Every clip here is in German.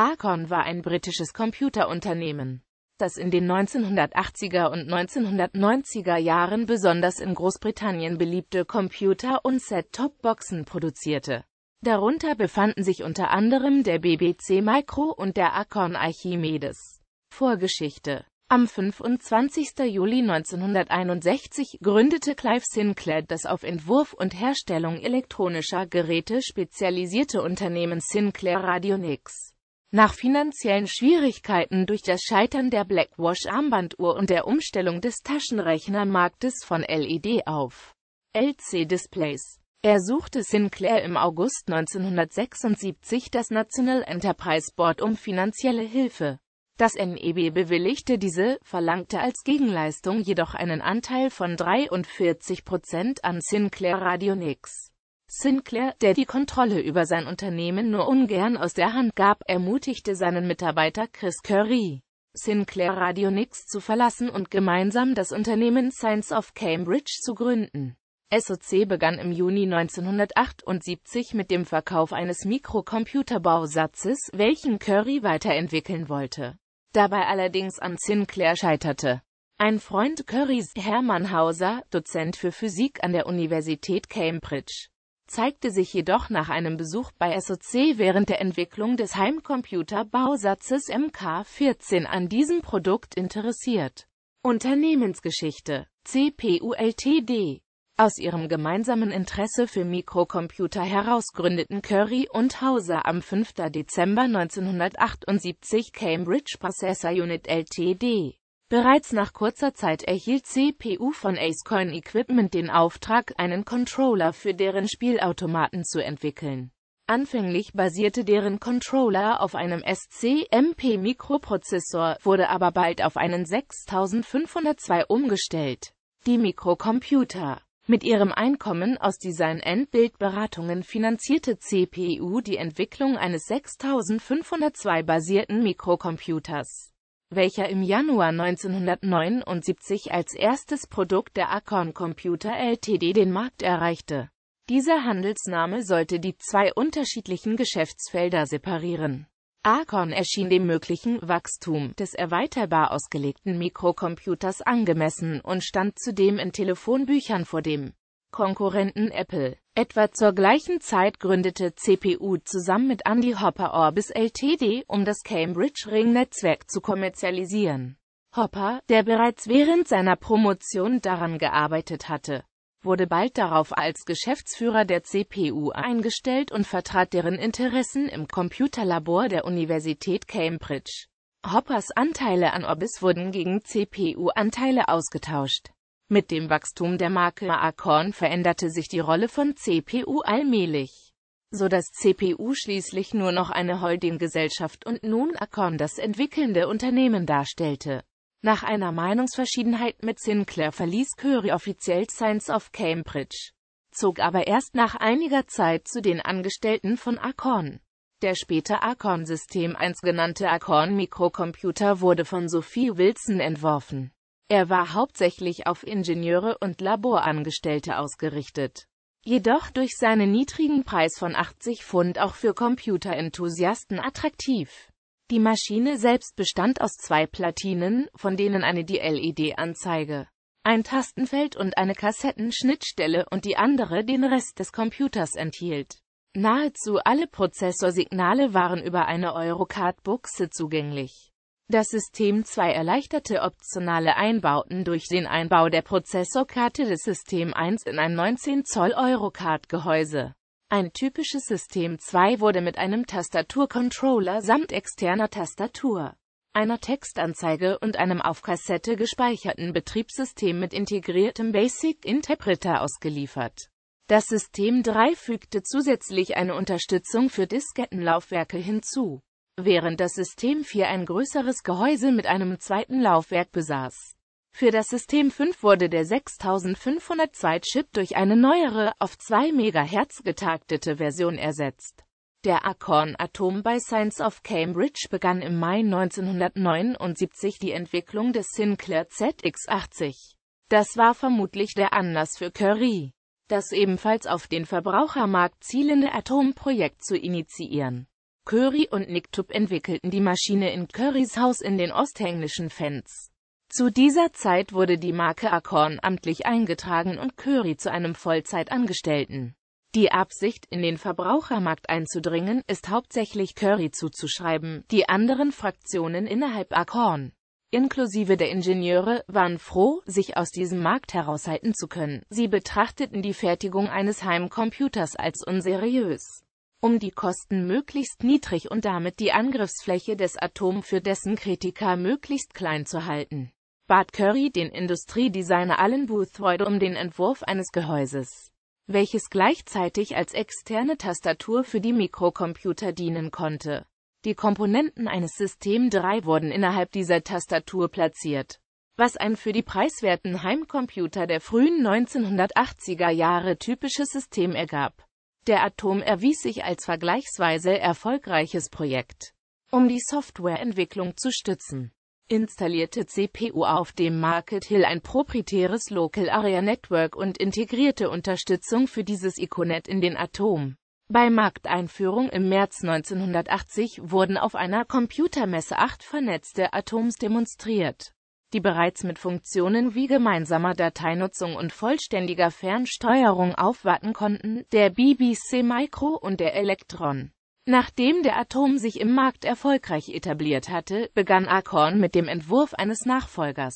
Acorn war ein britisches Computerunternehmen, das in den 1980er und 1990er Jahren besonders in Großbritannien beliebte Computer- und Set-Top-Boxen produzierte. Darunter befanden sich unter anderem der BBC Micro und der Acorn Archimedes. Vorgeschichte am 25. Juli 1961 gründete Clive Sinclair das auf Entwurf und Herstellung elektronischer Geräte spezialisierte Unternehmen Sinclair Radionics. Nach finanziellen Schwierigkeiten durch das Scheitern der Blackwash-Armbanduhr und der Umstellung des Taschenrechnermarktes von LED auf LC-Displays ersuchte Sinclair im August 1976 das National Enterprise Board um finanzielle Hilfe. Das NEB bewilligte diese, verlangte als Gegenleistung jedoch einen Anteil von 43 Prozent an Sinclair Radionics. Sinclair, der die Kontrolle über sein Unternehmen nur ungern aus der Hand gab, ermutigte seinen Mitarbeiter Chris Curry, Sinclair Radionix zu verlassen und gemeinsam das Unternehmen Science of Cambridge zu gründen. SOC begann im Juni 1978 mit dem Verkauf eines Mikrocomputerbausatzes, welchen Curry weiterentwickeln wollte. Dabei allerdings an Sinclair scheiterte. Ein Freund Currys, Hermann Hauser, Dozent für Physik an der Universität Cambridge, zeigte sich jedoch nach einem Besuch bei SOC während der Entwicklung des Heimcomputer-Bausatzes MK14 an diesem Produkt interessiert. Unternehmensgeschichte CPU Ltd. Aus ihrem gemeinsamen Interesse für Mikrocomputer heraus gründeten Curry und Hauser am 5. Dezember 1978 Cambridge Processor Unit Ltd. Bereits nach kurzer Zeit erhielt CPU von Acecoin Equipment den Auftrag, einen Controller für deren Spielautomaten zu entwickeln. Anfänglich basierte deren Controller auf einem SC-MP-Mikroprozessor, wurde aber bald auf einen 6502 umgestellt. Die Mikrocomputer Mit ihrem Einkommen aus Design- und Bildberatungen finanzierte CPU die Entwicklung eines 6502-basierten Mikrocomputers welcher im Januar 1979 als erstes Produkt der Acorn Computer Ltd. den Markt erreichte. Dieser Handelsname sollte die zwei unterschiedlichen Geschäftsfelder separieren. Acorn erschien dem möglichen Wachstum des erweiterbar ausgelegten Mikrocomputers angemessen und stand zudem in Telefonbüchern vor dem Konkurrenten Apple. Etwa zur gleichen Zeit gründete CPU zusammen mit Andy Hopper Orbis Ltd., um das Cambridge-Ring-Netzwerk zu kommerzialisieren. Hopper, der bereits während seiner Promotion daran gearbeitet hatte, wurde bald darauf als Geschäftsführer der CPU eingestellt und vertrat deren Interessen im Computerlabor der Universität Cambridge. Hoppers Anteile an Orbis wurden gegen CPU-Anteile ausgetauscht. Mit dem Wachstum der Marke Acorn veränderte sich die Rolle von CPU allmählich, so dass CPU schließlich nur noch eine Holdinggesellschaft und nun Acorn das entwickelnde Unternehmen darstellte. Nach einer Meinungsverschiedenheit mit Sinclair verließ Curry offiziell Science of Cambridge, zog aber erst nach einiger Zeit zu den Angestellten von Acorn. Der später Acorn System 1 genannte Acorn Mikrocomputer wurde von Sophie Wilson entworfen. Er war hauptsächlich auf Ingenieure und Laborangestellte ausgerichtet. Jedoch durch seinen niedrigen Preis von 80 Pfund auch für Computerenthusiasten attraktiv. Die Maschine selbst bestand aus zwei Platinen, von denen eine die LED-Anzeige, ein Tastenfeld und eine Kassettenschnittstelle und die andere den Rest des Computers enthielt. Nahezu alle Prozessorsignale waren über eine Eurocard-Buchse zugänglich. Das System 2 erleichterte optionale Einbauten durch den Einbau der Prozessorkarte des System 1 in ein 19 Zoll Eurocard-Gehäuse. Ein typisches System 2 wurde mit einem Tastaturcontroller samt externer Tastatur, einer Textanzeige und einem auf Kassette gespeicherten Betriebssystem mit integriertem Basic-Interpreter ausgeliefert. Das System 3 fügte zusätzlich eine Unterstützung für Diskettenlaufwerke hinzu während das System 4 ein größeres Gehäuse mit einem zweiten Laufwerk besaß. Für das System 5 wurde der 6502-Chip durch eine neuere, auf 2 MHz getaktete Version ersetzt. Der Acorn Atom bei Science of Cambridge begann im Mai 1979 die Entwicklung des Sinclair ZX80. Das war vermutlich der Anlass für Curry, das ebenfalls auf den Verbrauchermarkt zielende Atomprojekt zu initiieren. Curry und Nicktub entwickelten die Maschine in Currys Haus in den ostenglischen Fans. Zu dieser Zeit wurde die Marke Acorn amtlich eingetragen und Curry zu einem Vollzeitangestellten. Die Absicht, in den Verbrauchermarkt einzudringen, ist hauptsächlich Curry zuzuschreiben. Die anderen Fraktionen innerhalb Acorn, inklusive der Ingenieure, waren froh, sich aus diesem Markt heraushalten zu können. Sie betrachteten die Fertigung eines Heimcomputers als unseriös um die Kosten möglichst niedrig und damit die Angriffsfläche des Atom für dessen Kritiker möglichst klein zu halten. bat Curry den Industriedesigner Alan Boothroyd um den Entwurf eines Gehäuses, welches gleichzeitig als externe Tastatur für die Mikrocomputer dienen konnte. Die Komponenten eines System 3 wurden innerhalb dieser Tastatur platziert, was ein für die preiswerten Heimcomputer der frühen 1980er Jahre typisches System ergab. Der Atom erwies sich als vergleichsweise erfolgreiches Projekt. Um die Softwareentwicklung zu stützen, installierte CPU auf dem Market Hill ein proprietäres Local Area Network und integrierte Unterstützung für dieses Iconet in den Atom. Bei Markteinführung im März 1980 wurden auf einer Computermesse acht vernetzte Atoms demonstriert die bereits mit Funktionen wie gemeinsamer Dateinutzung und vollständiger Fernsteuerung aufwarten konnten, der BBC Micro und der Electron. Nachdem der Atom sich im Markt erfolgreich etabliert hatte, begann Acorn mit dem Entwurf eines Nachfolgers.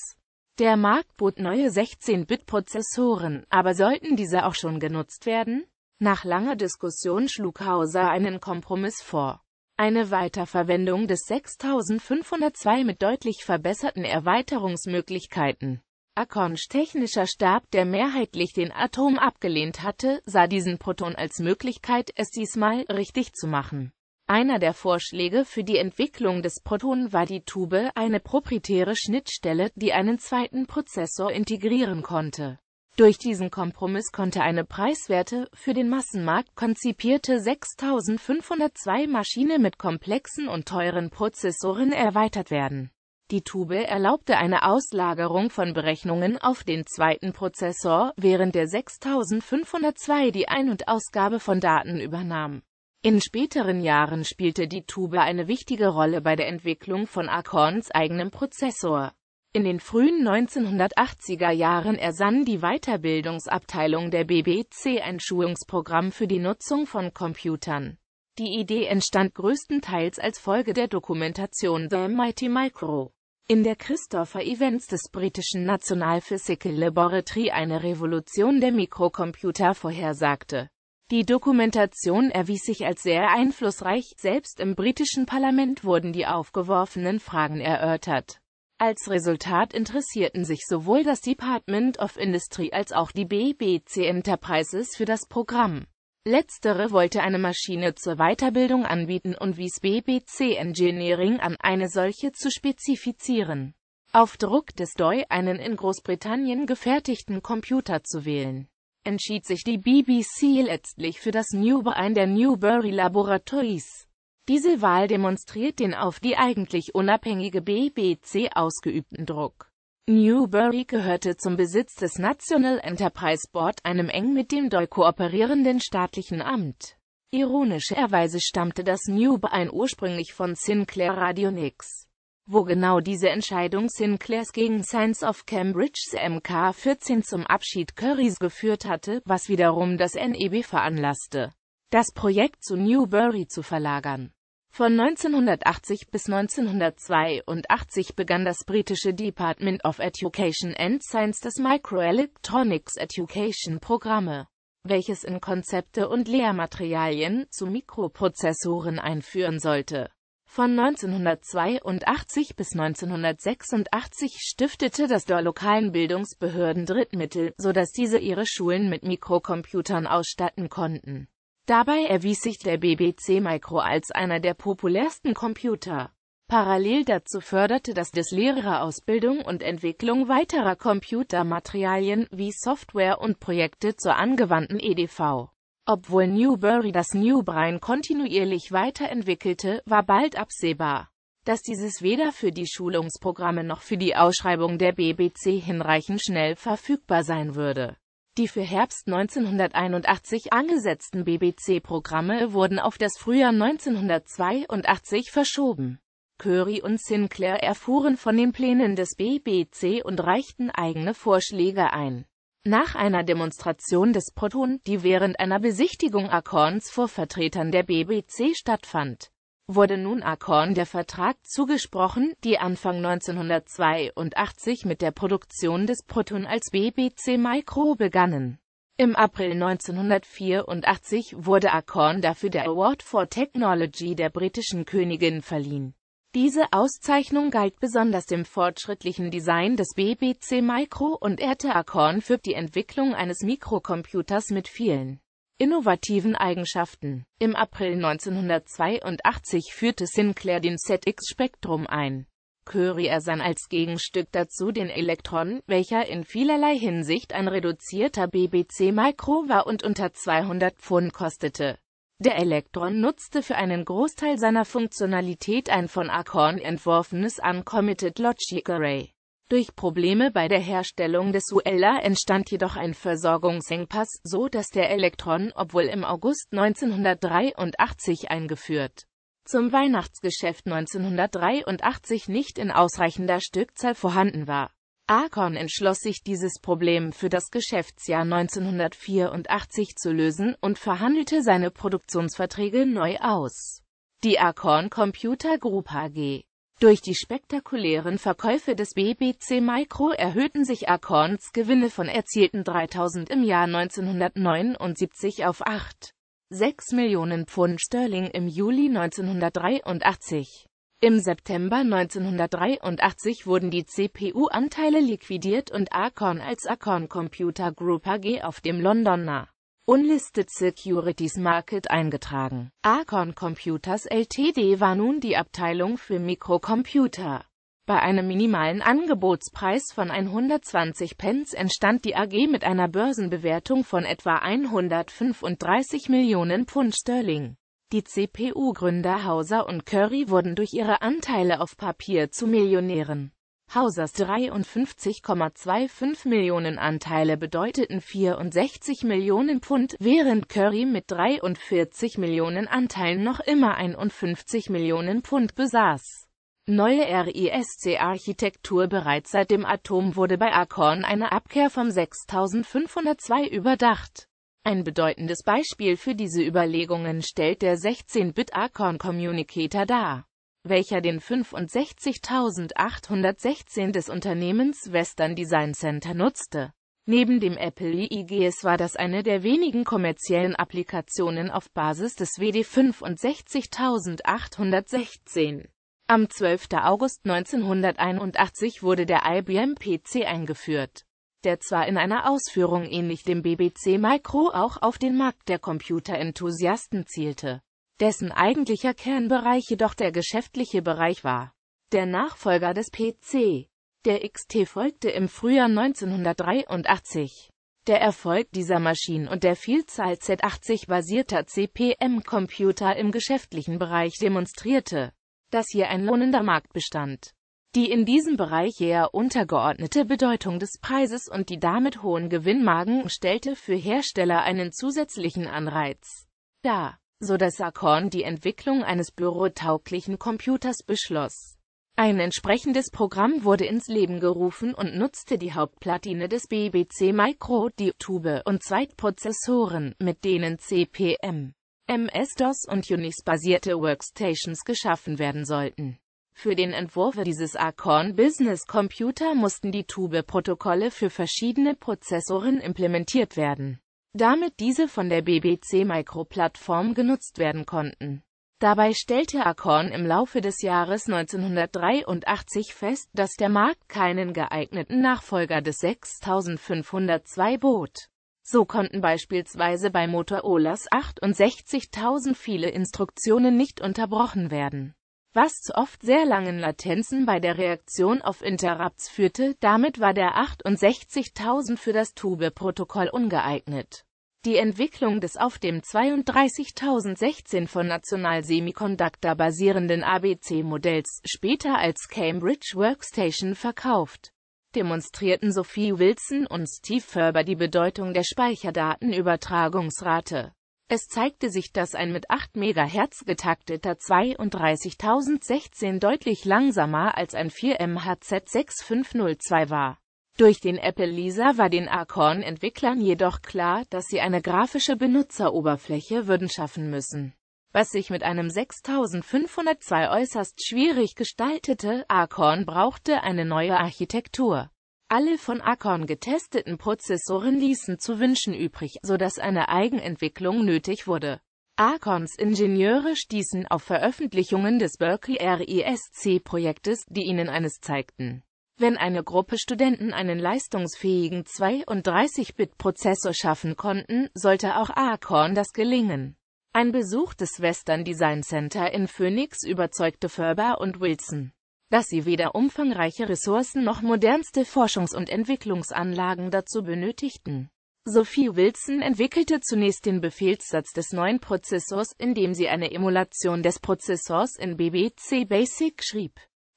Der Markt bot neue 16-Bit-Prozessoren, aber sollten diese auch schon genutzt werden? Nach langer Diskussion schlug Hauser einen Kompromiss vor. Eine Weiterverwendung des 6502 mit deutlich verbesserten Erweiterungsmöglichkeiten. Akons technischer Stab, der mehrheitlich den Atom abgelehnt hatte, sah diesen Proton als Möglichkeit, es diesmal richtig zu machen. Einer der Vorschläge für die Entwicklung des Proton war die Tube, eine proprietäre Schnittstelle, die einen zweiten Prozessor integrieren konnte durch diesen Kompromiss konnte eine preiswerte, für den Massenmarkt konzipierte 6502 Maschine mit komplexen und teuren Prozessoren erweitert werden. Die Tube erlaubte eine Auslagerung von Berechnungen auf den zweiten Prozessor, während der 6502 die Ein- und Ausgabe von Daten übernahm. In späteren Jahren spielte die Tube eine wichtige Rolle bei der Entwicklung von Acorns eigenem Prozessor. In den frühen 1980er Jahren ersann die Weiterbildungsabteilung der BBC ein Schulungsprogramm für die Nutzung von Computern. Die Idee entstand größtenteils als Folge der Dokumentation The Mighty Micro, in der Christopher Events des britischen National Physical Laboratory eine Revolution der Mikrocomputer vorhersagte. Die Dokumentation erwies sich als sehr einflussreich, selbst im britischen Parlament wurden die aufgeworfenen Fragen erörtert. Als Resultat interessierten sich sowohl das Department of Industry als auch die BBC Enterprises für das Programm. Letztere wollte eine Maschine zur Weiterbildung anbieten und wies BBC Engineering an, eine solche zu spezifizieren. Auf Druck des DOI einen in Großbritannien gefertigten Computer zu wählen, entschied sich die BBC letztlich für das Newbein der Newberry Laboratories. Diese Wahl demonstriert den auf die eigentlich unabhängige BBC ausgeübten Druck. Newbury gehörte zum Besitz des National Enterprise Board, einem eng mit dem DOI kooperierenden staatlichen Amt. Ironischerweise stammte das Newbein ursprünglich von Sinclair Radionics, wo genau diese Entscheidung Sinclairs gegen Science of Cambridge's MK14 zum Abschied Currys geführt hatte, was wiederum das NEB veranlasste das Projekt zu Newbury zu verlagern. Von 1980 bis 1982 begann das britische Department of Education and Science das Microelectronics Education Programme, welches in Konzepte und Lehrmaterialien zu Mikroprozessoren einführen sollte. Von 1982 bis 1986 stiftete das der lokalen Bildungsbehörden Drittmittel, sodass diese ihre Schulen mit Mikrocomputern ausstatten konnten. Dabei erwies sich der BBC Micro als einer der populärsten Computer. Parallel dazu förderte das des Lehrerausbildung und Entwicklung weiterer Computermaterialien wie Software und Projekte zur angewandten EDV. Obwohl Newberry das Newbrain kontinuierlich weiterentwickelte, war bald absehbar, dass dieses weder für die Schulungsprogramme noch für die Ausschreibung der BBC hinreichend schnell verfügbar sein würde. Die für Herbst 1981 angesetzten BBC-Programme wurden auf das Frühjahr 1982 verschoben. Curry und Sinclair erfuhren von den Plänen des BBC und reichten eigene Vorschläge ein. Nach einer Demonstration des Proton, die während einer Besichtigung Acorns vor Vertretern der BBC stattfand, wurde nun Acorn der Vertrag zugesprochen, die Anfang 1982 mit der Produktion des Proton als BBC Micro begannen. Im April 1984 wurde Acorn dafür der Award for Technology der britischen Königin verliehen. Diese Auszeichnung galt besonders dem fortschrittlichen Design des BBC Micro und ehrte Acorn für die Entwicklung eines Mikrocomputers mit vielen innovativen Eigenschaften. Im April 1982 führte Sinclair den ZX spektrum ein. Courier ersann als Gegenstück dazu den Electron, welcher in vielerlei Hinsicht ein reduzierter BBC Micro war und unter 200 Pfund kostete. Der Electron nutzte für einen Großteil seiner Funktionalität ein von Acorn entworfenes Uncommitted Logic Array. Durch Probleme bei der Herstellung des Uella entstand jedoch ein Versorgungsengpass, so dass der Elektron, obwohl im August 1983 eingeführt, zum Weihnachtsgeschäft 1983 nicht in ausreichender Stückzahl vorhanden war. Acorn entschloss sich, dieses Problem für das Geschäftsjahr 1984 zu lösen und verhandelte seine Produktionsverträge neu aus. Die Acorn Computer Group AG durch die spektakulären Verkäufe des BBC Micro erhöhten sich Acorns Gewinne von erzielten 3.000 im Jahr 1979 auf 8,6 Millionen Pfund Sterling im Juli 1983. Im September 1983 wurden die CPU-Anteile liquidiert und Acorn als Acorn Computer Group AG auf dem Londoner Unlisted Securities Market eingetragen. Acorn Computers Ltd. war nun die Abteilung für Mikrocomputer. Bei einem minimalen Angebotspreis von 120 Pence entstand die AG mit einer Börsenbewertung von etwa 135 Millionen Pfund Sterling. Die CPU-Gründer Hauser und Curry wurden durch ihre Anteile auf Papier zu Millionären. Hausers 53,25 Millionen Anteile bedeuteten 64 Millionen Pfund, während Curry mit 43 Millionen Anteilen noch immer 51 Millionen Pfund besaß. Neue RISC-Architektur Bereits seit dem Atom wurde bei Acorn eine Abkehr vom 6502 überdacht. Ein bedeutendes Beispiel für diese Überlegungen stellt der 16-Bit Acorn Communicator dar welcher den 65.816 des Unternehmens Western Design Center nutzte. Neben dem Apple IIGS war das eine der wenigen kommerziellen Applikationen auf Basis des WD 65816. Am 12. August 1981 wurde der IBM PC eingeführt, der zwar in einer Ausführung ähnlich dem BBC Micro auch auf den Markt der Computerenthusiasten zielte dessen eigentlicher Kernbereich jedoch der geschäftliche Bereich war. Der Nachfolger des PC, der XT folgte im Frühjahr 1983. Der Erfolg dieser Maschinen und der Vielzahl Z80-basierter CPM-Computer im geschäftlichen Bereich demonstrierte, dass hier ein lohnender Markt bestand. Die in diesem Bereich eher untergeordnete Bedeutung des Preises und die damit hohen Gewinnmargen stellte für Hersteller einen zusätzlichen Anreiz dar so dass Acorn die Entwicklung eines bürotauglichen Computers beschloss. Ein entsprechendes Programm wurde ins Leben gerufen und nutzte die Hauptplatine des BBC Micro, die Tube und Zweitprozessoren, mit denen CPM, MS-DOS und Unix-basierte Workstations geschaffen werden sollten. Für den Entwurf dieses Acorn Business Computer mussten die Tube-Protokolle für verschiedene Prozessoren implementiert werden damit diese von der BBC Micro-Plattform genutzt werden konnten. Dabei stellte Acorn im Laufe des Jahres 1983 fest, dass der Markt keinen geeigneten Nachfolger des 6502 bot. So konnten beispielsweise bei Motorolas 68000 viele Instruktionen nicht unterbrochen werden was zu oft sehr langen Latenzen bei der Reaktion auf Interrupts führte, damit war der 68000 für das Tube-Protokoll ungeeignet. Die Entwicklung des auf dem 32016 von National Semiconductor basierenden ABC-Modells, später als Cambridge Workstation verkauft, demonstrierten Sophie Wilson und Steve Ferber die Bedeutung der Speicherdatenübertragungsrate. Es zeigte sich, dass ein mit 8 MHz getakteter 32016 deutlich langsamer als ein 4 MHz 6502 war. Durch den Apple Lisa war den Acorn-Entwicklern jedoch klar, dass sie eine grafische Benutzeroberfläche würden schaffen müssen, was sich mit einem 6502 äußerst schwierig gestaltete. Acorn brauchte eine neue Architektur. Alle von Acorn getesteten Prozessoren ließen zu wünschen übrig, sodass eine Eigenentwicklung nötig wurde. Acorns Ingenieure stießen auf Veröffentlichungen des Berkeley RISC-Projektes, e die ihnen eines zeigten. Wenn eine Gruppe Studenten einen leistungsfähigen 32-Bit-Prozessor schaffen konnten, sollte auch Acorn das gelingen. Ein Besuch des Western Design Center in Phoenix überzeugte Ferber und Wilson dass sie weder umfangreiche Ressourcen noch modernste Forschungs- und Entwicklungsanlagen dazu benötigten. Sophie Wilson entwickelte zunächst den Befehlssatz des neuen Prozessors, indem sie eine Emulation des Prozessors in BBC Basic schrieb,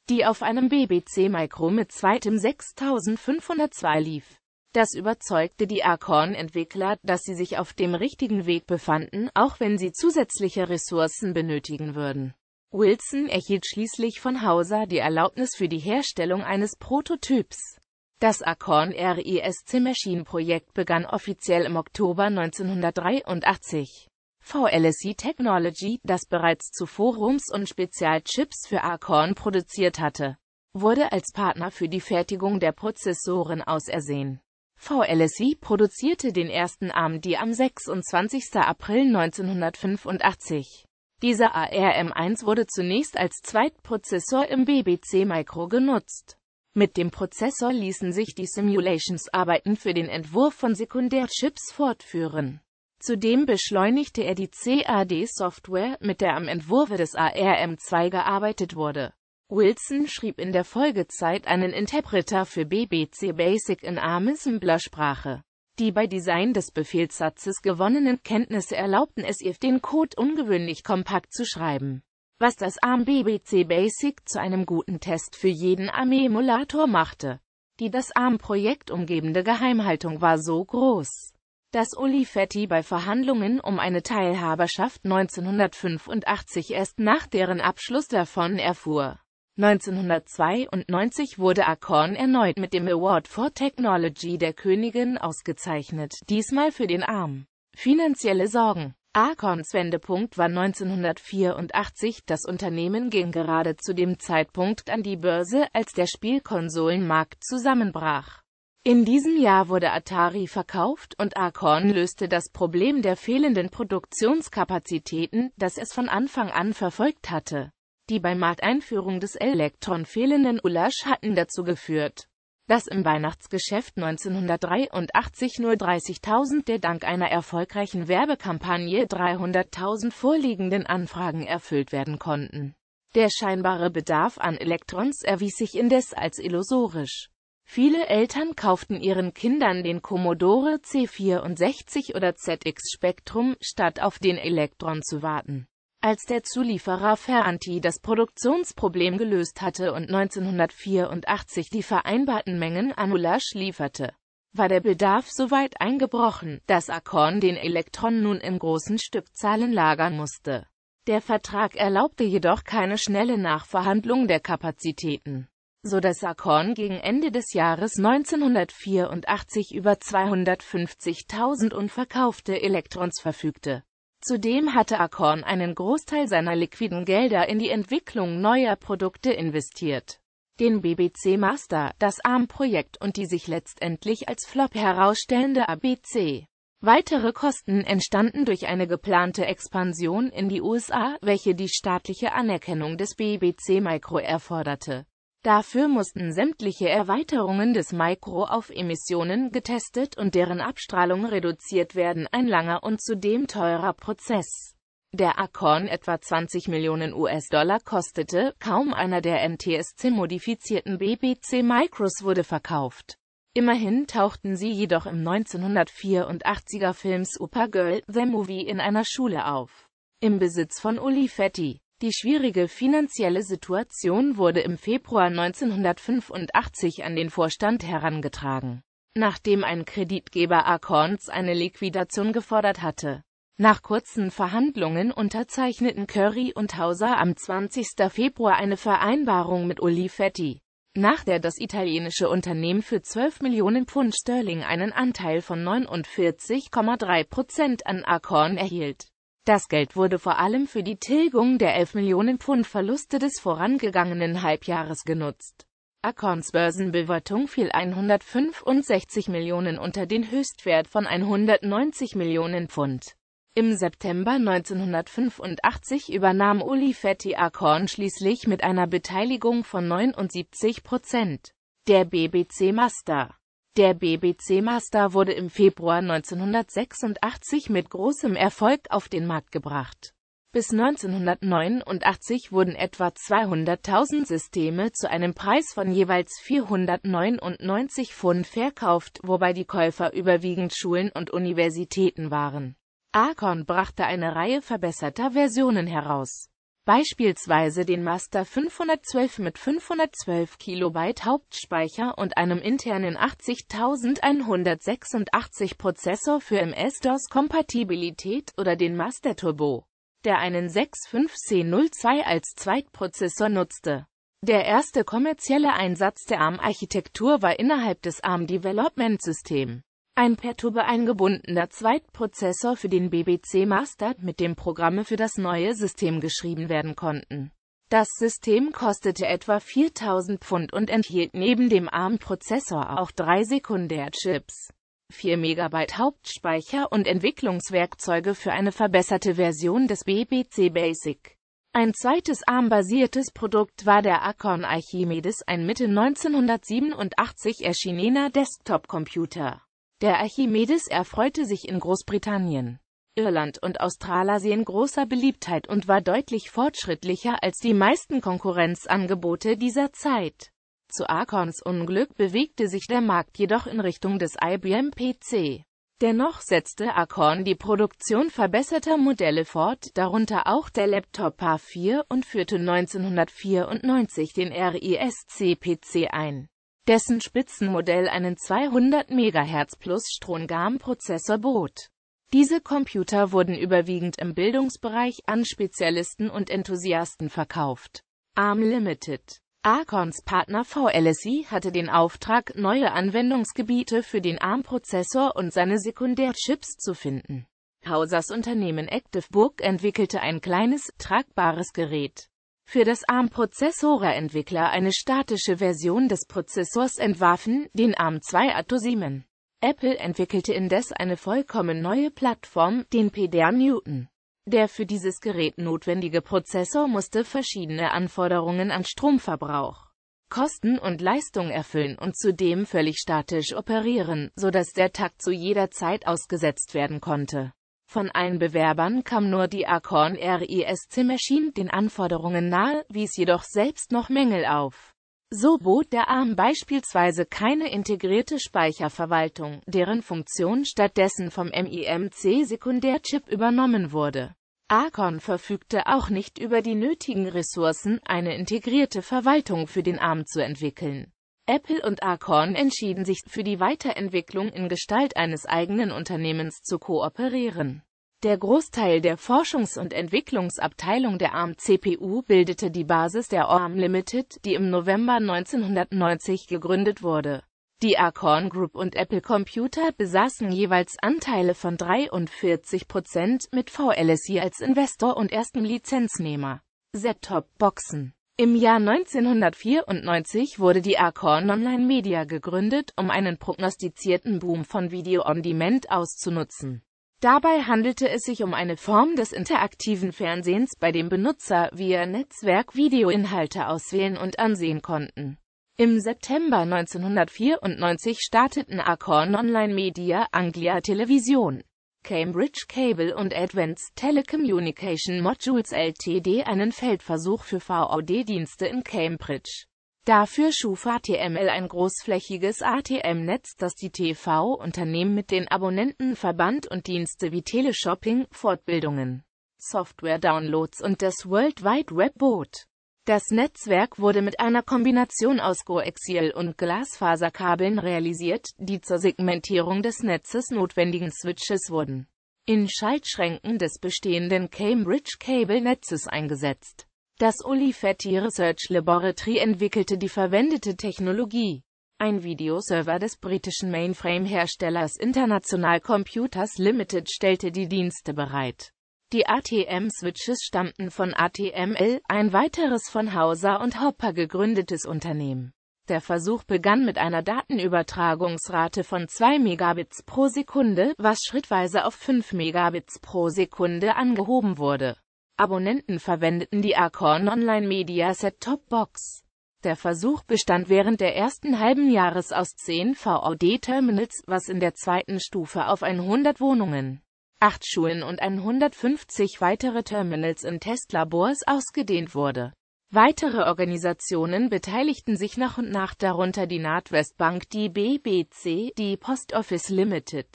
die auf einem BBC Micro mit zweitem 6502 lief. Das überzeugte die Acorn-Entwickler, dass sie sich auf dem richtigen Weg befanden, auch wenn sie zusätzliche Ressourcen benötigen würden. Wilson erhielt schließlich von Hauser die Erlaubnis für die Herstellung eines Prototyps. Das Akorn RISC e Machine Projekt begann offiziell im Oktober 1983. VLSI Technology, das bereits zuvor Rums und Spezialchips für Akorn produziert hatte, wurde als Partner für die Fertigung der Prozessoren ausersehen. VLSI produzierte den ersten AMD am 26. April 1985. Dieser ARM1 wurde zunächst als Zweitprozessor im BBC Micro genutzt. Mit dem Prozessor ließen sich die Simulations-Arbeiten für den Entwurf von Sekundärchips fortführen. Zudem beschleunigte er die CAD-Software, mit der am Entwurf des ARM2 gearbeitet wurde. Wilson schrieb in der Folgezeit einen Interpreter für BBC Basic in ARM-Assembler-Sprache. Die bei Design des Befehlssatzes gewonnenen Kenntnisse erlaubten es ihr, den Code ungewöhnlich kompakt zu schreiben, was das ARM BBC Basic zu einem guten Test für jeden ARM-Emulator machte. Die das ARM-Projekt umgebende Geheimhaltung war so groß, dass Olivetti bei Verhandlungen um eine Teilhaberschaft 1985 erst nach deren Abschluss davon erfuhr. 1992 wurde Acorn erneut mit dem Award for Technology der Königin ausgezeichnet, diesmal für den Arm. Finanzielle Sorgen Acorns Wendepunkt war 1984, das Unternehmen ging gerade zu dem Zeitpunkt an die Börse, als der Spielkonsolenmarkt zusammenbrach. In diesem Jahr wurde Atari verkauft und Acorn löste das Problem der fehlenden Produktionskapazitäten, das es von Anfang an verfolgt hatte. Die bei Markteinführung des Elektron fehlenden Gulasch hatten dazu geführt, dass im Weihnachtsgeschäft 1983 nur 30.000 der dank einer erfolgreichen Werbekampagne 300.000 vorliegenden Anfragen erfüllt werden konnten. Der scheinbare Bedarf an Elektrons erwies sich indes als illusorisch. Viele Eltern kauften ihren Kindern den Commodore C64 oder ZX Spectrum, statt auf den Elektron zu warten. Als der Zulieferer Ferranti das Produktionsproblem gelöst hatte und 1984 die vereinbarten Mengen an Gulasch lieferte, war der Bedarf so weit eingebrochen, dass Akkorn den Elektron nun in großen Stückzahlen lagern musste. Der Vertrag erlaubte jedoch keine schnelle Nachverhandlung der Kapazitäten, so dass Akkorn gegen Ende des Jahres 1984 über 250.000 unverkaufte Elektrons verfügte. Zudem hatte Acorn einen Großteil seiner liquiden Gelder in die Entwicklung neuer Produkte investiert. Den BBC Master, das ARM-Projekt und die sich letztendlich als Flop herausstellende ABC. Weitere Kosten entstanden durch eine geplante Expansion in die USA, welche die staatliche Anerkennung des BBC Micro erforderte. Dafür mussten sämtliche Erweiterungen des Micro auf Emissionen getestet und deren Abstrahlung reduziert werden, ein langer und zudem teurer Prozess. Der Acorn etwa 20 Millionen US-Dollar kostete, kaum einer der ntsc modifizierten BBC Micros wurde verkauft. Immerhin tauchten sie jedoch im 1984er Film Supergirl, The Movie in einer Schule auf. Im Besitz von Uli Fetti. Die schwierige finanzielle Situation wurde im Februar 1985 an den Vorstand herangetragen, nachdem ein Kreditgeber Acorns eine Liquidation gefordert hatte. Nach kurzen Verhandlungen unterzeichneten Curry und Hauser am 20. Februar eine Vereinbarung mit Olivetti, nach der das italienische Unternehmen für 12 Millionen Pfund Sterling einen Anteil von 49,3 Prozent an Acorn erhielt. Das Geld wurde vor allem für die Tilgung der 11 Millionen Pfund Verluste des vorangegangenen Halbjahres genutzt. Acorns Börsenbewertung fiel 165 Millionen unter den Höchstwert von 190 Millionen Pfund. Im September 1985 übernahm Olivetti Acorn schließlich mit einer Beteiligung von 79 Prozent. Der BBC Master der BBC Master wurde im Februar 1986 mit großem Erfolg auf den Markt gebracht. Bis 1989 wurden etwa 200.000 Systeme zu einem Preis von jeweils 499 Pfund verkauft, wobei die Käufer überwiegend Schulen und Universitäten waren. Acorn brachte eine Reihe verbesserter Versionen heraus beispielsweise den Master 512 mit 512 KB Hauptspeicher und einem internen 80186 Prozessor für MS-DOS-Kompatibilität oder den Master Turbo, der einen 65C02 als Zweitprozessor nutzte. Der erste kommerzielle Einsatz der ARM-Architektur war innerhalb des ARM Development systems ein per Tube eingebundener Zweitprozessor für den BBC Master, mit dem Programme für das neue System geschrieben werden konnten. Das System kostete etwa 4000 Pfund und enthielt neben dem ARM-Prozessor auch drei Sekundärchips, 4 MB Hauptspeicher und Entwicklungswerkzeuge für eine verbesserte Version des BBC Basic. Ein zweites ARM-basiertes Produkt war der Acorn Archimedes, ein Mitte 1987 erschienener Desktop-Computer. Der Archimedes erfreute sich in Großbritannien, Irland und Australasien großer Beliebtheit und war deutlich fortschrittlicher als die meisten Konkurrenzangebote dieser Zeit. Zu Acorns Unglück bewegte sich der Markt jedoch in Richtung des IBM PC. Dennoch setzte Acorn die Produktion verbesserter Modelle fort, darunter auch der Laptop Par 4 und führte 1994 den RISC-PC ein dessen Spitzenmodell einen 200 MHz plus Stromgarm-Prozessor bot. Diese Computer wurden überwiegend im Bildungsbereich an Spezialisten und Enthusiasten verkauft. ARM Limited Acorns Partner VLSI hatte den Auftrag, neue Anwendungsgebiete für den ARM-Prozessor und seine Sekundärchips zu finden. Hausers Unternehmen Active Book entwickelte ein kleines, tragbares Gerät für das ARM-Prozessoreentwickler eine statische Version des Prozessors entwarfen, den ARM2 Atto 7. Apple entwickelte indes eine vollkommen neue Plattform, den PDA Newton. Der für dieses Gerät notwendige Prozessor musste verschiedene Anforderungen an Stromverbrauch, Kosten und Leistung erfüllen und zudem völlig statisch operieren, so dass der Takt zu jeder Zeit ausgesetzt werden konnte. Von allen Bewerbern kam nur die Acorn RISC Machine den Anforderungen nahe, wies jedoch selbst noch Mängel auf. So bot der ARM beispielsweise keine integrierte Speicherverwaltung, deren Funktion stattdessen vom MIMC-Sekundärchip übernommen wurde. Acorn verfügte auch nicht über die nötigen Ressourcen, eine integrierte Verwaltung für den ARM zu entwickeln. Apple und Acorn entschieden sich für die Weiterentwicklung in Gestalt eines eigenen Unternehmens zu kooperieren. Der Großteil der Forschungs- und Entwicklungsabteilung der ARM-CPU bildete die Basis der ARM Limited, die im November 1990 gegründet wurde. Die Acorn Group und Apple Computer besaßen jeweils Anteile von 43 Prozent mit VLSI als Investor und erstem Lizenznehmer. Set-Top-Boxen im Jahr 1994 wurde die Acorn Online Media gegründet, um einen prognostizierten Boom von Video on Demand auszunutzen. Dabei handelte es sich um eine Form des interaktiven Fernsehens, bei dem Benutzer via Netzwerk Videoinhalte auswählen und ansehen konnten. Im September 1994 starteten Acorn Online Media Anglia Television Cambridge Cable und Advanced Telecommunication Modules Ltd. einen Feldversuch für VOD-Dienste in Cambridge. Dafür schuf ATML ein großflächiges ATM-Netz, das die TV-Unternehmen mit den Abonnenten verband und Dienste wie Teleshopping, Fortbildungen, Software-Downloads und das World Wide Web bot. Das Netzwerk wurde mit einer Kombination aus Coaxial- und Glasfaserkabeln realisiert, die zur Segmentierung des Netzes notwendigen Switches wurden in Schaltschränken des bestehenden Cambridge Cable Netzes eingesetzt. Das Olivetti Research Laboratory entwickelte die verwendete Technologie. Ein Videoserver des britischen Mainframe-Herstellers International Computers Limited stellte die Dienste bereit. Die ATM-Switches stammten von ATML, ein weiteres von Hauser und Hopper gegründetes Unternehmen. Der Versuch begann mit einer Datenübertragungsrate von 2 Megabits pro Sekunde, was schrittweise auf 5 Megabits pro Sekunde angehoben wurde. Abonnenten verwendeten die Acorn Online Media Set-Top Box. Der Versuch bestand während der ersten halben Jahres aus 10 VOD-Terminals, was in der zweiten Stufe auf 100 Wohnungen acht Schulen und 150 weitere Terminals in Testlabors ausgedehnt wurde. Weitere Organisationen beteiligten sich nach und nach darunter die Nordwestbank, die BBC, die Post Office Limited,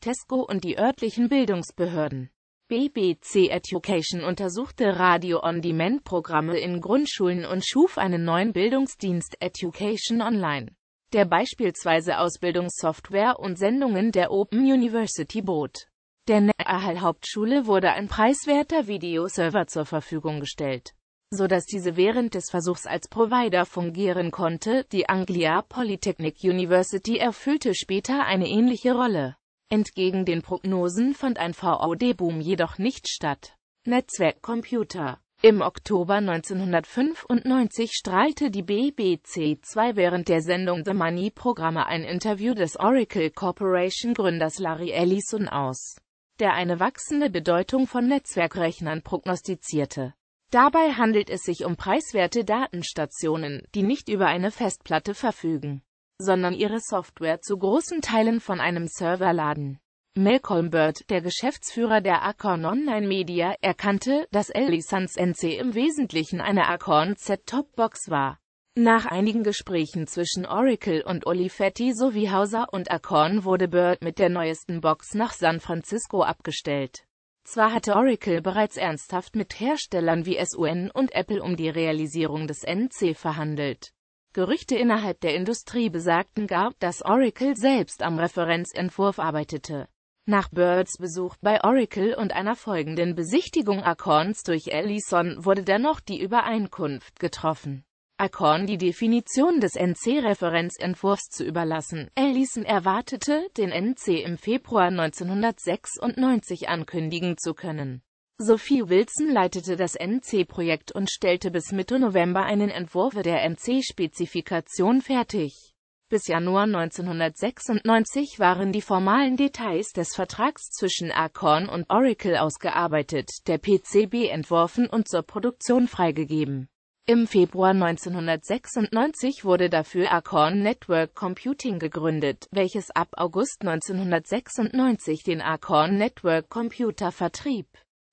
Tesco und die örtlichen Bildungsbehörden. BBC Education untersuchte Radio-on-Demand-Programme in Grundschulen und schuf einen neuen Bildungsdienst Education Online, der beispielsweise Ausbildungssoftware und Sendungen der Open University bot. Der Nahal hauptschule wurde ein preiswerter Videoserver zur Verfügung gestellt, so dass diese während des Versuchs als Provider fungieren konnte. Die Anglia Polytechnic University erfüllte später eine ähnliche Rolle. Entgegen den Prognosen fand ein VOD-Boom jedoch nicht statt. Netzwerkcomputer im Oktober 1995 strahlte die BBC2 während der Sendung The Money Programme ein Interview des Oracle Corporation Gründers Larry Ellison aus der eine wachsende Bedeutung von Netzwerkrechnern prognostizierte. Dabei handelt es sich um preiswerte Datenstationen, die nicht über eine Festplatte verfügen, sondern ihre Software zu großen Teilen von einem Server laden. Malcolm Bird, der Geschäftsführer der Acorn Online Media, erkannte, dass Ellisons NC im Wesentlichen eine Acorn Z-Top-Box war. Nach einigen Gesprächen zwischen Oracle und Olivetti sowie Hauser und Acorn wurde Bird mit der neuesten Box nach San Francisco abgestellt. Zwar hatte Oracle bereits ernsthaft mit Herstellern wie SUN und Apple um die Realisierung des NC verhandelt. Gerüchte innerhalb der Industrie besagten gar, dass Oracle selbst am Referenzentwurf arbeitete. Nach Birds Besuch bei Oracle und einer folgenden Besichtigung Acorns durch Ellison wurde dennoch die Übereinkunft getroffen. Akon die Definition des NC-Referenzentwurfs zu überlassen. Ellison erwartete, den NC im Februar 1996 ankündigen zu können. Sophie Wilson leitete das NC-Projekt und stellte bis Mitte November einen Entwurf der NC-Spezifikation fertig. Bis Januar 1996 waren die formalen Details des Vertrags zwischen Acorn und Oracle ausgearbeitet, der PCB entworfen und zur Produktion freigegeben. Im Februar 1996 wurde dafür Acorn Network Computing gegründet, welches ab August 1996 den Acorn Network Computer vertrieb.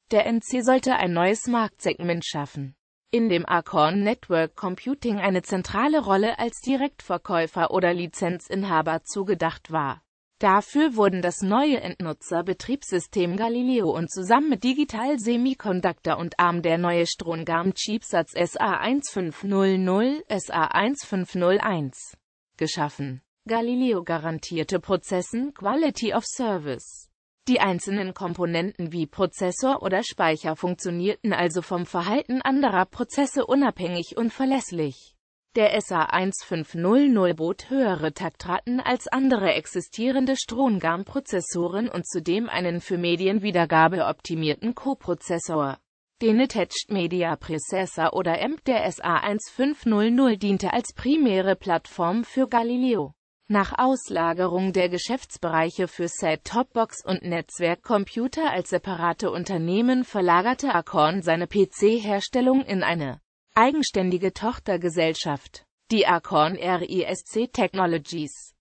Der NC sollte ein neues Marktsegment schaffen, in dem Acorn Network Computing eine zentrale Rolle als Direktverkäufer oder Lizenzinhaber zugedacht war. Dafür wurden das neue Endnutzerbetriebssystem Galileo und zusammen mit Digital Semiconductor und ARM der neue Stromgarm-Chipsatz SA1500, SA1501 geschaffen. Galileo garantierte Prozessen Quality of Service. Die einzelnen Komponenten wie Prozessor oder Speicher funktionierten also vom Verhalten anderer Prozesse unabhängig und verlässlich. Der SA1500 bot höhere Taktraten als andere existierende Stromgarn-Prozessoren und zudem einen für Medienwiedergabe optimierten Co-Prozessor. Den Attached Media Processor oder AMP der SA1500 diente als primäre Plattform für Galileo. Nach Auslagerung der Geschäftsbereiche für Set-Top-Box und Netzwerkcomputer als separate Unternehmen verlagerte Acorn seine PC-Herstellung in eine eigenständige Tochtergesellschaft, die Acorn RISC Technologies.